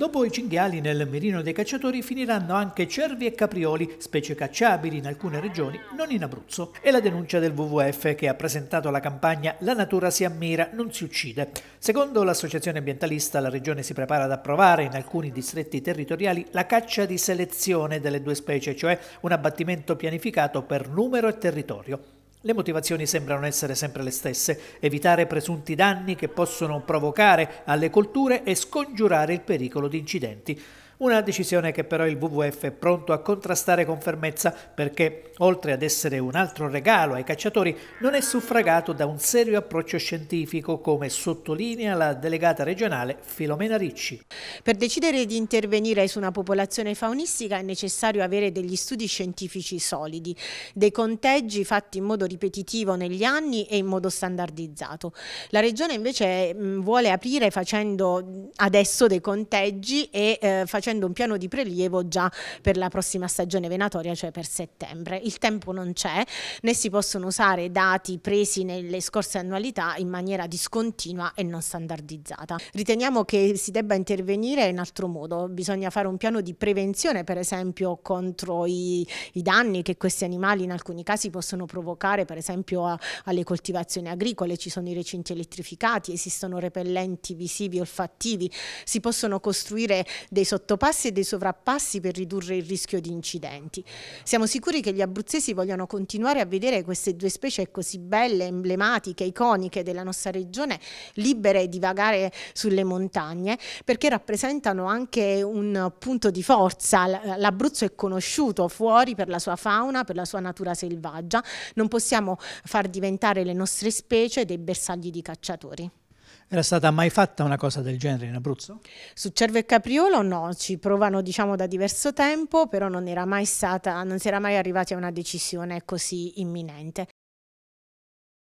Dopo i cinghiali nel mirino dei cacciatori finiranno anche cervi e caprioli, specie cacciabili in alcune regioni, non in Abruzzo. È la denuncia del WWF che ha presentato la campagna La natura si ammira, non si uccide. Secondo l'associazione ambientalista la regione si prepara ad approvare in alcuni distretti territoriali la caccia di selezione delle due specie, cioè un abbattimento pianificato per numero e territorio. Le motivazioni sembrano essere sempre le stesse, evitare presunti danni che possono provocare alle colture e scongiurare il pericolo di incidenti. Una decisione che però il WWF è pronto a contrastare con fermezza perché, oltre ad essere un altro regalo ai cacciatori, non è suffragato da un serio approccio scientifico, come sottolinea la delegata regionale Filomena Ricci. Per decidere di intervenire su una popolazione faunistica è necessario avere degli studi scientifici solidi, dei conteggi fatti in modo ripetitivo negli anni e in modo standardizzato. La regione invece vuole aprire facendo adesso dei conteggi e eh, facendo facendo un piano di prelievo già per la prossima stagione venatoria, cioè per settembre. Il tempo non c'è, né si possono usare dati presi nelle scorse annualità in maniera discontinua e non standardizzata. Riteniamo che si debba intervenire in altro modo, bisogna fare un piano di prevenzione per esempio contro i, i danni che questi animali in alcuni casi possono provocare, per esempio a, alle coltivazioni agricole, ci sono i recinti elettrificati, esistono repellenti visivi olfattivi, si possono costruire dei sottoposti passi e dei sovrappassi per ridurre il rischio di incidenti. Siamo sicuri che gli abruzzesi vogliano continuare a vedere queste due specie così belle, emblematiche, iconiche della nostra regione, libere di vagare sulle montagne, perché rappresentano anche un punto di forza. L'Abruzzo è conosciuto fuori per la sua fauna, per la sua natura selvaggia. Non possiamo far diventare le nostre specie dei bersagli di cacciatori. Era stata mai fatta una cosa del genere in Abruzzo? Su Cervo e Capriolo no, ci provano diciamo da diverso tempo, però non, era mai stata, non si era mai arrivati a una decisione così imminente.